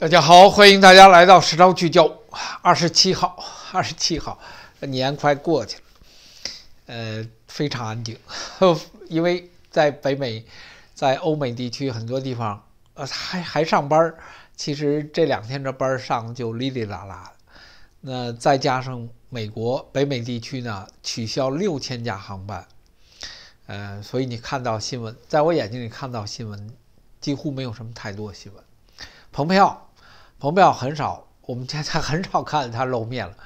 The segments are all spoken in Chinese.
大家好，欢迎大家来到《时昭聚焦》。二十七号，二十七号，年快过去了，呃，非常安静，因为在北美，在欧美地区很多地方，呃，还还上班儿。其实这两天这班儿上就哩哩啦啦的。那再加上美国北美地区呢，取消六千架航班，呃，所以你看到新闻，在我眼睛里看到新闻，几乎没有什么太多新闻。蓬佩奥。蓬佩奥很少，我们现在很少看他露面了，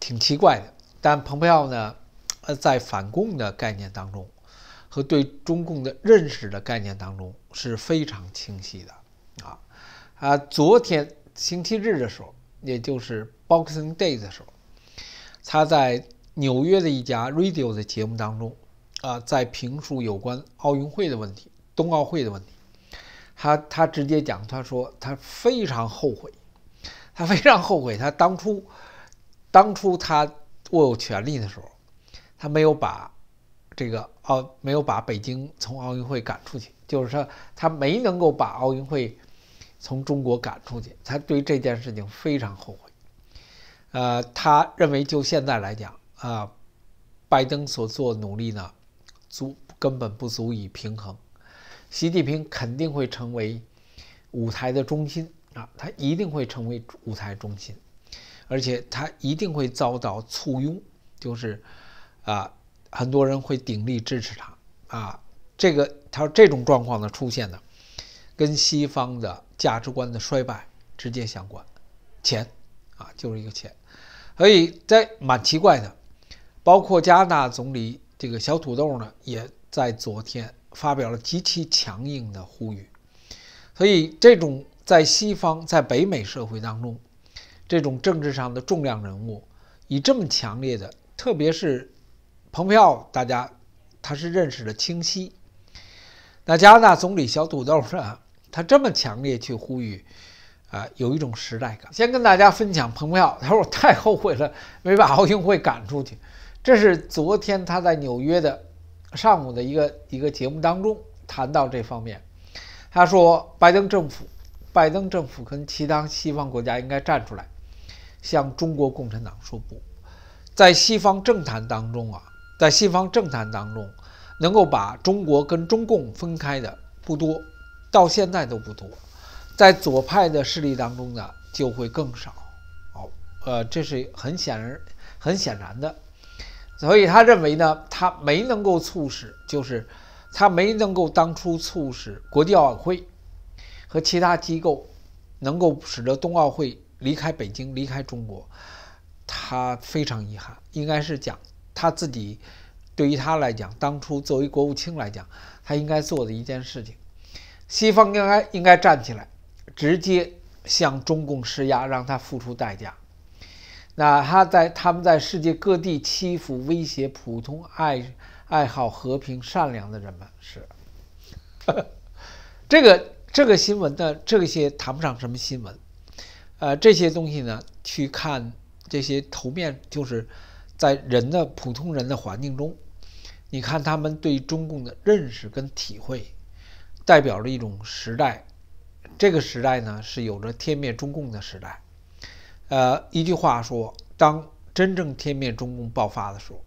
挺奇怪的。但蓬佩奥呢，呃，在反共的概念当中，和对中共的认识的概念当中是非常清晰的啊啊！昨天星期日的时候，也就是 Boxing Day 的时候，他在纽约的一家 Radio 的节目当中，啊，在评述有关奥运会的问题，冬奥会的问题。他他直接讲，他说他非常后悔，他非常后悔，他当初当初他握有权力的时候，他没有把这个奥没有把北京从奥运会赶出去，就是说他没能够把奥运会从中国赶出去，他对这件事情非常后悔。呃，他认为就现在来讲啊，拜登所做努力呢，足根本不足以平衡。习近平肯定会成为舞台的中心啊，他一定会成为舞台中心，而且他一定会遭到簇拥，就是啊，很多人会鼎力支持他啊。这个他这种状况的出现呢，跟西方的价值观的衰败直接相关，钱啊，就是一个钱，所以在蛮奇怪的，包括加拿大总理这个小土豆呢，也在昨天。发表了极其强硬的呼吁，所以这种在西方、在北美社会当中，这种政治上的重量人物，以这么强烈的，特别是蓬佩奥，大家他是认识的清晰。那加拿大总理小土豆呢，他这么强烈去呼吁，啊，有一种时代感。先跟大家分享蓬佩奥，他说我太后悔了，没把奥运会赶出去。这是昨天他在纽约的。上午的一个一个节目当中谈到这方面，他说拜登政府，拜登政府跟其他西方国家应该站出来，向中国共产党说不。在西方政坛当中啊，在西方政坛当中，能够把中国跟中共分开的不多，到现在都不多，在左派的势力当中呢，就会更少。哦，呃，这是很显然、很显然的。所以他认为呢，他没能够促使，就是他没能够当初促使国际奥委会和其他机构能够使得冬奥会离开北京、离开中国，他非常遗憾，应该是讲他自己对于他来讲，当初作为国务卿来讲，他应该做的一件事情，西方应该应该站起来，直接向中共施压，让他付出代价。那他在他们在世界各地欺负威胁普通爱爱好和平善良的人们是，这个这个新闻的这些谈不上什么新闻，呃这些东西呢，去看这些头面就是在人的普通人的环境中，你看他们对中共的认识跟体会，代表着一种时代，这个时代呢是有着天灭中共的时代。呃，一句话说，当真正天灭中共爆发的时候，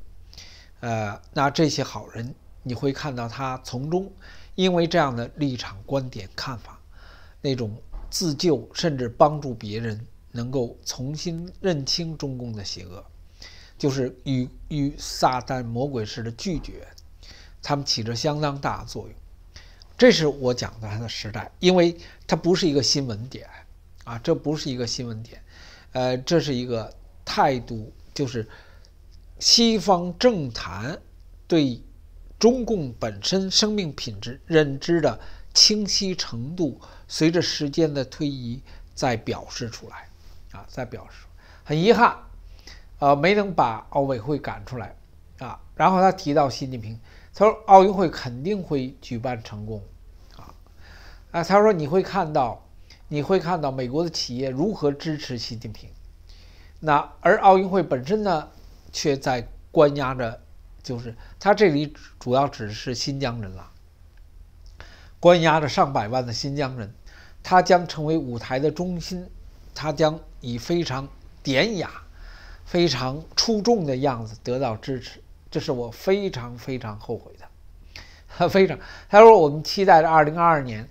呃，那这些好人，你会看到他从中，因为这样的立场、观点、看法，那种自救甚至帮助别人，能够重新认清中共的邪恶，就是与与撒旦、魔鬼式的拒绝，他们起着相当大的作用。这是我讲的他的时代，因为它不是一个新闻点啊，这不是一个新闻点。呃，这是一个态度，就是西方政坛对中共本身生命品质认知的清晰程度，随着时间的推移再表示出来，啊，再表示。很遗憾，呃，没能把奥委会赶出来，啊，然后他提到习近平，他说奥运会肯定会举办成功，啊，啊，他说你会看到。你会看到美国的企业如何支持习近平，那而奥运会本身呢，却在关押着，就是他这里主要指的是新疆人了，关押着上百万的新疆人，他将成为舞台的中心，他将以非常典雅、非常出众的样子得到支持，这是我非常非常后悔的，他 非常他说我们期待着2022年。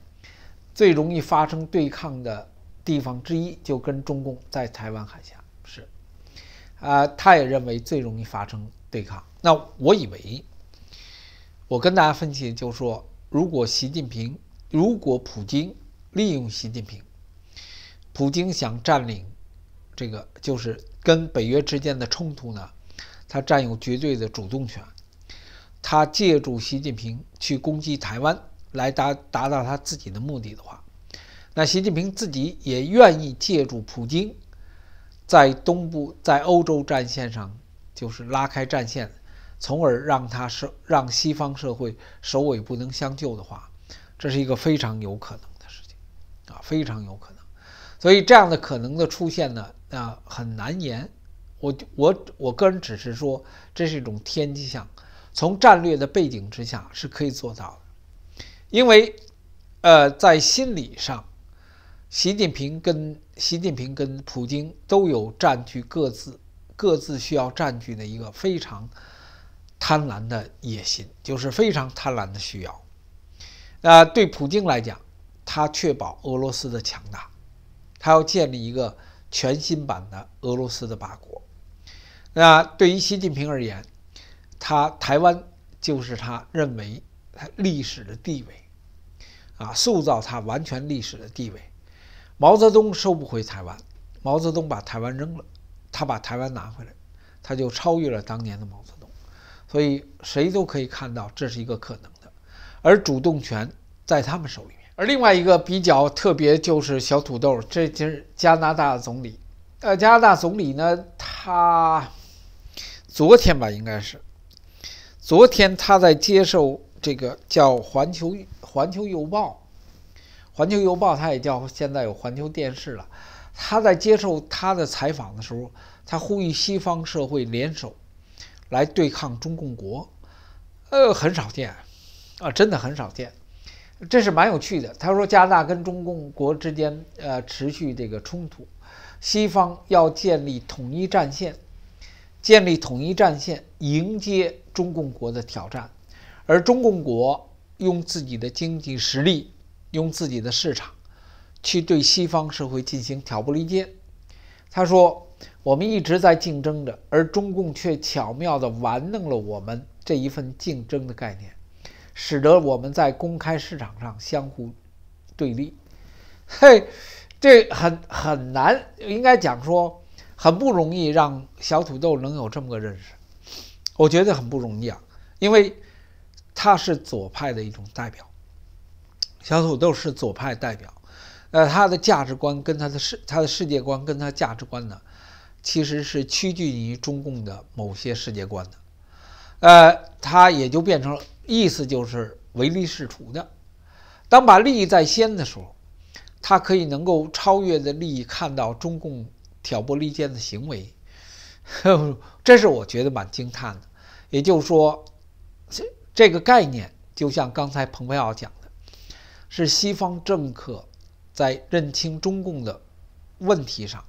最容易发生对抗的地方之一，就跟中共在台湾海峡是，啊，他也认为最容易发生对抗。那我以为，我跟大家分析，就是说如果习近平，如果普京利用习近平，普京想占领这个，就是跟北约之间的冲突呢，他占有绝对的主动权，他借助习近平去攻击台湾。来达达到他自己的目的的话，那习近平自己也愿意借助普京，在东部在欧洲战线上就是拉开战线，从而让他是让西方社会首尾不能相救的话，这是一个非常有可能的事情，啊，非常有可能。所以这样的可能的出现呢，啊，很难言。我我我个人只是说，这是一种天机象，从战略的背景之下是可以做到的。因为，呃，在心理上，习近平跟习近平跟普京都有占据各自各自需要占据的一个非常贪婪的野心，就是非常贪婪的需要。那对普京来讲，他确保俄罗斯的强大，他要建立一个全新版的俄罗斯的霸国。那对于习近平而言，他台湾就是他认为他历史的地位。啊，塑造他完全历史的地位。毛泽东收不回台湾，毛泽东把台湾扔了，他把台湾拿回来，他就超越了当年的毛泽东。所以谁都可以看到这是一个可能的，而主动权在他们手里面。而另外一个比较特别就是小土豆，这就是加拿大总理。呃，加拿大总理呢，他昨天吧，应该是昨天他在接受这个叫《环球》。《环球邮报》，《环球邮报》它也叫现在有环球电视了。他在接受他的采访的时候，他呼吁西方社会联手来对抗中共国。呃，很少见，啊，真的很少见，这是蛮有趣的。他说，加拿大跟中共国之间呃持续这个冲突，西方要建立统一战线，建立统一战线迎接中共国的挑战，而中共国。用自己的经济实力，用自己的市场，去对西方社会进行挑拨离间。他说：“我们一直在竞争着，而中共却巧妙地玩弄了我们这一份竞争的概念，使得我们在公开市场上相互对立。嘿，这很很难，应该讲说很不容易让小土豆能有这么个认识。我觉得很不容易啊，因为。”他是左派的一种代表，小土豆是左派代表，呃，他的价值观跟他的世、他的世界观跟他价值观呢，其实是趋近于中共的某些世界观的，呃，他也就变成了意思就是唯利是图的。当把利益在先的时候，他可以能够超越的利益看到中共挑拨离间的行为，这是我觉得蛮惊叹的。也就是说，这。这个概念就像刚才蓬佩奥讲的，是西方政客在认清中共的问题上，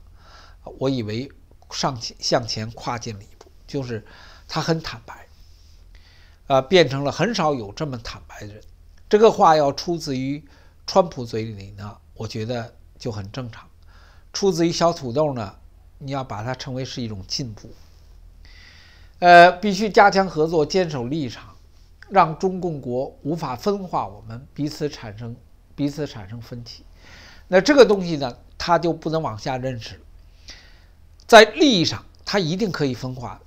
我以为上向前跨进了一步，就是他很坦白，呃，变成了很少有这么坦白的人。这个话要出自于川普嘴里呢，我觉得就很正常；出自于小土豆呢，你要把它称为是一种进步。呃，必须加强合作，坚守立场。让中共国无法分化我们彼此产生彼此产生分歧，那这个东西呢，它就不能往下认识。在利益上，它一定可以分化；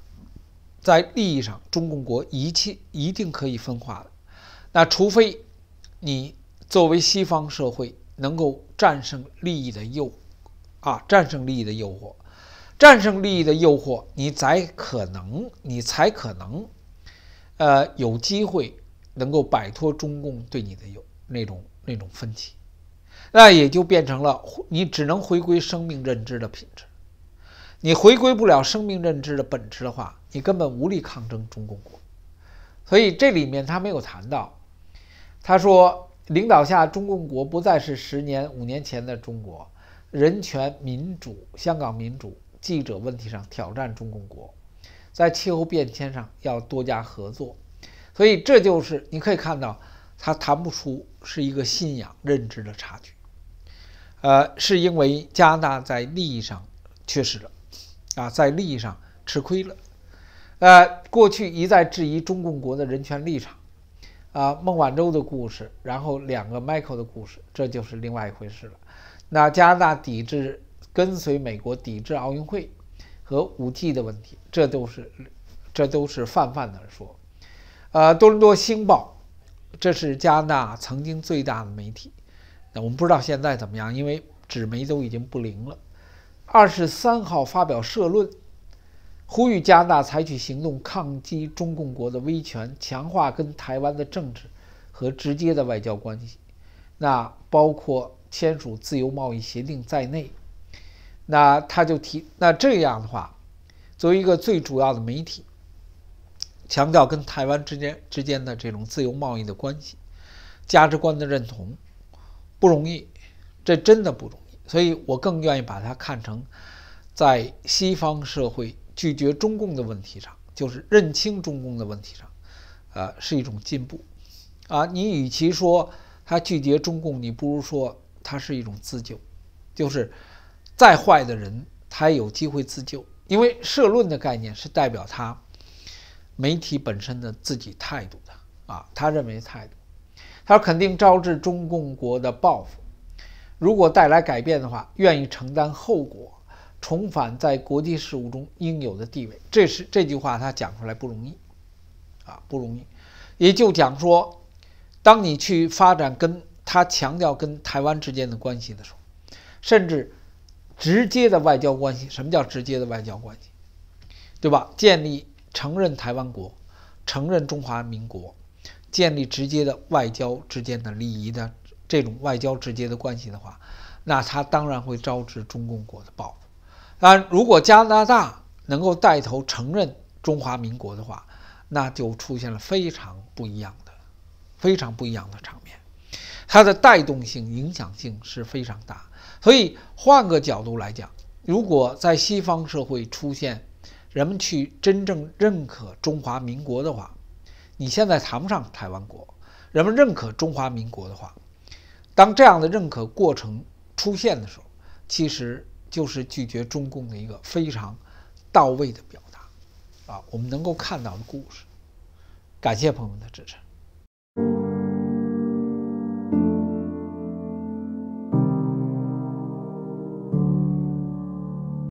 在利益上，中共国一切一定可以分化的。那除非你作为西方社会能够战胜利益的诱啊，战胜利益的诱惑，战胜利益的诱惑，你才可能，你才可能。呃，有机会能够摆脱中共对你的有那种那种分歧，那也就变成了你只能回归生命认知的品质。你回归不了生命认知的本质的话，你根本无力抗争中共国。所以这里面他没有谈到，他说领导下中共国不再是十年五年前的中国，人权民主、香港民主、记者问题上挑战中共国。在气候变迁上要多加合作，所以这就是你可以看到，他谈不出是一个信仰认知的差距，呃，是因为加拿大在利益上缺失了，啊，在利益上吃亏了，呃，过去一再质疑中共国的人权立场，啊，孟晚舟的故事，然后两个 Michael 的故事，这就是另外一回事了。那加拿大抵制跟随美国抵制奥运会。和五 G 的问题，这都是这都是泛泛的说。呃，多伦多星报，这是加拿大曾经最大的媒体，那我们不知道现在怎么样，因为纸媒都已经不灵了。二十三号发表社论，呼吁加拿大采取行动抗击中共国的威权，强化跟台湾的政治和直接的外交关系，那包括签署自由贸易协定在内。那他就提那这样的话，作为一个最主要的媒体，强调跟台湾之间之间的这种自由贸易的关系，价值观的认同不容易，这真的不容易。所以我更愿意把它看成，在西方社会拒绝中共的问题上，就是认清中共的问题上，呃，是一种进步。啊，你与其说他拒绝中共，你不如说它是一种自救，就是。再坏的人，他也有机会自救，因为社论的概念是代表他媒体本身的自己态度的啊，他认为态度，他说肯定招致中共国的报复，如果带来改变的话，愿意承担后果，重返在国际事务中应有的地位。这是这句话他讲出来不容易，啊，不容易，也就讲说，当你去发展跟他强调跟台湾之间的关系的时候，甚至。直接的外交关系，什么叫直接的外交关系，对吧？建立承认台湾国，承认中华民国，建立直接的外交之间的礼仪的这种外交直接的关系的话，那它当然会招致中共国的报复。但如果加拿大能够带头承认中华民国的话，那就出现了非常不一样的、非常不一样的场面，它的带动性、影响性是非常大。所以换个角度来讲，如果在西方社会出现人们去真正认可中华民国的话，你现在谈不上台湾国。人们认可中华民国的话，当这样的认可过程出现的时候，其实就是拒绝中共的一个非常到位的表达啊。我们能够看到的故事，感谢朋友们的支持。